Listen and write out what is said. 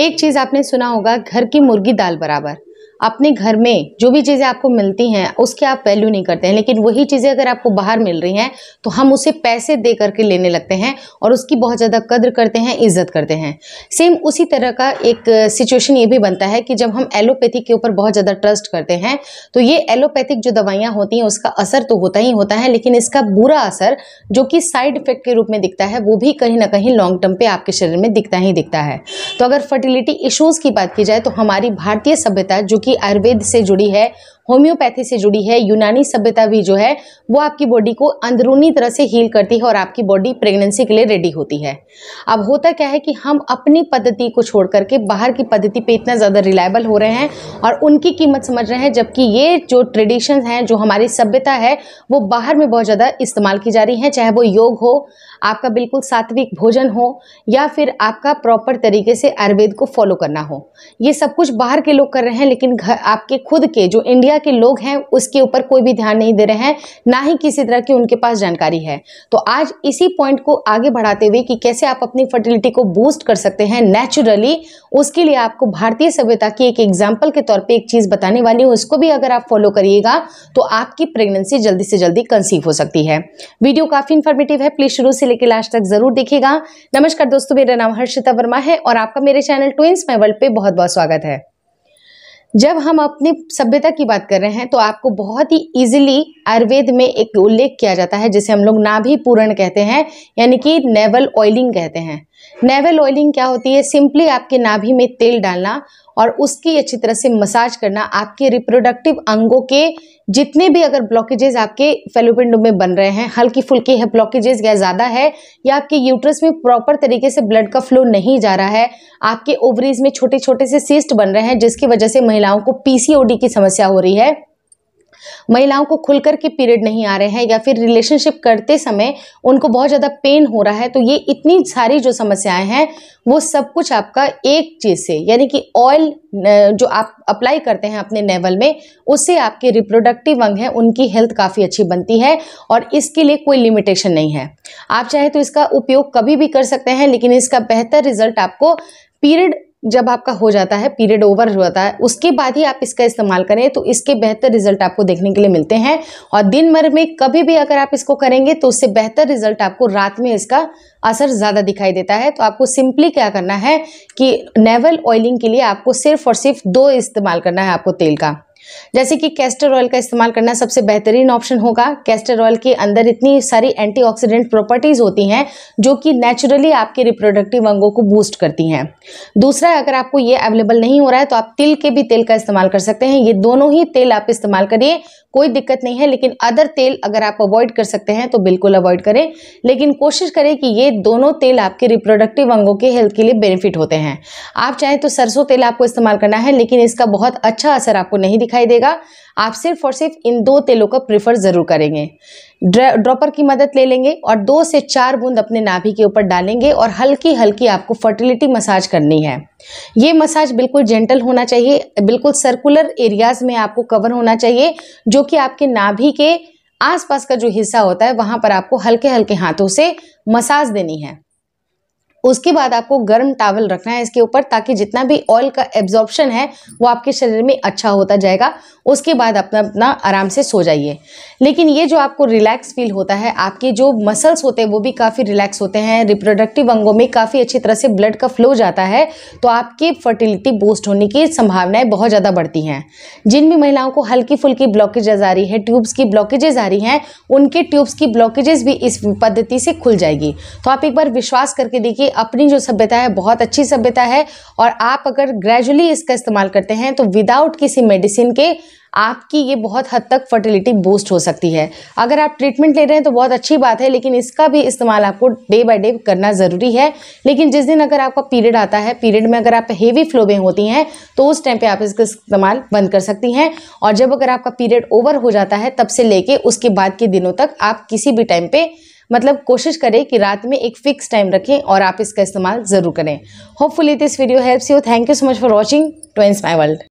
एक चीज़ आपने सुना होगा घर की मुर्गी दाल बराबर अपने घर में जो भी चीज़ें आपको मिलती हैं उसके आप वैल्यू नहीं करते हैं लेकिन वही चीज़ें अगर आपको बाहर मिल रही हैं तो हम उसे पैसे दे करके लेने लगते हैं और उसकी बहुत ज़्यादा कद्र करते हैं इज्जत करते हैं सेम उसी तरह का एक सिचुएशन ये भी बनता है कि जब हम एलोपैथिक के ऊपर बहुत ज़्यादा ट्रस्ट करते हैं तो ये एलोपैथिक जो दवाइयाँ होती हैं उसका असर तो होता ही होता है लेकिन इसका बुरा असर जो कि साइड इफेक्ट के रूप में दिखता है वो भी कहीं ना कहीं लॉन्ग टर्म पे आपके शरीर में दिखता ही दिखता है तो अगर फर्टिलिटी इश्यूज़ की बात की जाए तो हमारी भारतीय सभ्यता जो कि आयुर्वेद से जुड़ी है होम्योपैथी से जुड़ी है यूनानी सभ्यता भी जो है वो आपकी बॉडी को अंदरूनी तरह से हील करती है और आपकी बॉडी प्रेगनेंसी के लिए रेडी होती है अब होता क्या है कि हम अपनी पद्धति को छोड़ करके बाहर की पद्धति पे इतना ज़्यादा रिलायबल हो रहे हैं और उनकी कीमत समझ रहे हैं जबकि ये जो ट्रेडिशन हैं जो हमारी सभ्यता है वो बाहर में बहुत ज़्यादा इस्तेमाल की जा रही हैं चाहे वो योग हो आपका बिल्कुल सात्विक भोजन हो या फिर आपका प्रॉपर तरीके से आयुर्वेद को फॉलो करना हो ये सब कुछ बाहर के लोग कर रहे हैं लेकिन घर आपके खुद के जो इंडिया के लोग हैं उसके ऊपर कोई भी ध्यान नहीं दे रहे हैं ना ही किसी तरह की उनके पास जानकारी है तो आज इसी पॉइंट को आगे बढ़ाते हुए कि कैसे आप अपनी फर्टिलिटी को बूस्ट कर सकते हैं नेचुरली उसके लिए आपको भारतीय सभ्यता की एक एग्जाम्पल के तौर पर एक चीज़ बताने वाली हूँ उसको भी अगर आप फॉलो करिएगा तो आपकी प्रेगनेंसी जल्दी से जल्दी कंसीव हो सकती है वीडियो काफ़ी इन्फॉर्मेटिव है प्लीज़ शुरू से लेकर लास्ट तक जरूर देखिएगा नमस्कार दोस्तों मेरा नाम हर्षिता वर्मा है और आपका मेरे चैनल ट्विंस माई वर्ल्ड पे बहुत बहुत स्वागत है जब हम अपनी सभ्यता की बात कर रहे हैं तो आपको बहुत ही इजीली आयुर्वेद में एक उल्लेख किया जाता है जिसे हम लोग नाभि पूरण कहते हैं यानी कि नेवल ऑयलिंग कहते हैं नेवल ऑयलिंग क्या होती है सिंपली आपके नाभि में तेल डालना और उसकी अच्छी तरह से मसाज करना आपके रिप्रोडक्टिव अंगों के जितने भी अगर ब्लॉकेजेस आपके फेलोपिंड में बन रहे हैं हल्की फुल्की है ब्लॉकेजेस या ज़्यादा है या आपके यूट्रस में प्रॉपर तरीके से ब्लड का फ्लो नहीं जा रहा है आपके ओवरीज में छोटे छोटे से सीस्ट बन रहे हैं जिसकी वजह से महिलाओं को पीसीओडी की समस्या हो रही है महिलाओं को खुलकर के पीरियड नहीं आ रहे हैं या फिर रिलेशनशिप करते समय उनको बहुत ज़्यादा पेन हो रहा है तो ये इतनी सारी जो समस्याएं हैं वो सब कुछ आपका एक चीज़ से यानी कि ऑयल जो आप अप्लाई करते हैं अपने नेवल में उससे आपके रिप्रोडक्टिव अंग हैं उनकी हेल्थ काफ़ी अच्छी बनती है और इसके लिए कोई लिमिटेशन नहीं है आप चाहे तो इसका उपयोग कभी भी कर सकते हैं लेकिन इसका बेहतर रिजल्ट आपको पीरियड जब आपका हो जाता है पीरियड ओवर हो जाता है उसके बाद ही आप इसका इस्तेमाल करें तो इसके बेहतर रिजल्ट आपको देखने के लिए मिलते हैं और दिन भर में कभी भी अगर आप इसको करेंगे तो उससे बेहतर रिजल्ट आपको रात में इसका असर ज़्यादा दिखाई देता है तो आपको सिंपली क्या करना है कि नेवल ऑयलिंग के लिए आपको सिर्फ और सिर्फ दो इस्तेमाल करना है आपको तेल का जैसे कि कैस्टर ऑयल का इस्तेमाल करना सबसे बेहतरीन ऑप्शन होगा कैस्टर ऑयल के अंदर इतनी सारी एंटीऑक्सीडेंट प्रॉपर्टीज़ होती हैं जो कि नेचुरली आपके रिप्रोडक्टिव अंगों को बूस्ट करती हैं दूसरा अगर आपको ये अवेलेबल नहीं हो रहा है तो आप तिल के भी तेल का इस्तेमाल कर सकते हैं ये दोनों ही तेल आप इस्तेमाल करिए कोई दिक्कत नहीं है लेकिन अदर तेल अगर आप अवॉइड कर सकते हैं तो बिल्कुल अवॉइड करें लेकिन कोशिश करें कि ये दोनों तेल आपके रिप्रोडक्टिव अंगों के हेल्थ के लिए बेनिफिट होते हैं आप चाहें तो सरसों तेल आपको इस्तेमाल करना है लेकिन इसका बहुत अच्छा असर आपको नहीं दिखाई दिखाई देगा आप सिर्फ और सिर्फ इन दो तेलों का प्रेफर ज़रूर करेंगे ड्रॉपर की मदद ले लेंगे और दो से चार बूंद अपने नाभि के ऊपर डालेंगे और हल्की हल्की आपको फर्टिलिटी मसाज करनी है ये मसाज बिल्कुल जेंटल होना चाहिए बिल्कुल सर्कुलर एरियाज़ में आपको कवर होना चाहिए जो कि आपके नाभि के आसपास का जो हिस्सा होता है वहां पर आपको हल्के हल्के हाथों से मसाज देनी है उसके बाद आपको गर्म टावल रखना है इसके ऊपर ताकि जितना भी ऑयल का एब्जॉर्प्शन है वो आपके शरीर में अच्छा होता जाएगा उसके बाद अपना अपना आराम से सो जाइए लेकिन ये जो आपको रिलैक्स फील होता है आपके जो मसल्स होते हैं वो भी काफ़ी रिलैक्स होते हैं रिप्रोडक्टिव अंगों में काफ़ी अच्छी तरह से ब्लड का फ्लो जाता है तो आपकी फर्टिलिटी बूस्ट होने की संभावनाएँ बहुत ज़्यादा बढ़ती हैं जिन भी महिलाओं को हल्की फुल्की ब्लॉकेजेज आ रही है ट्यूब्स की ब्लॉकेजेज आ रही हैं उनके ट्यूब्स की ब्लॉकेजेज भी इस पद्धति से खुल जाएगी तो आप एक बार विश्वास करके देखिए अपनी जो सभ्यता है बहुत अच्छी सभ्यता है और आप अगर ग्रेजुअली इसका इस्तेमाल करते हैं तो विदाउट किसी मेडिसिन के आपकी ये बहुत हद तक फर्टिलिटी बूस्ट हो सकती है अगर आप ट्रीटमेंट ले रहे हैं तो बहुत अच्छी बात है लेकिन इसका भी इस्तेमाल आपको डे बाय डे करना ज़रूरी है लेकिन जिस दिन अगर आपका पीरियड आता है पीरियड में अगर आप हेवी फ्लोबें होती हैं तो उस टाइम पे आप इसका इस्तेमाल बंद कर सकती हैं और जब अगर आपका पीरियड ओवर हो जाता है तब से लेके उसके बाद के दिनों तक आप किसी भी टाइम पर मतलब कोशिश करें कि रात में एक फिक्स टाइम रखें और आप इसका इस्तेमाल ज़रूर करें hopefully this video helps you thank you so much for watching ट्वेंस माई वर्ल्ड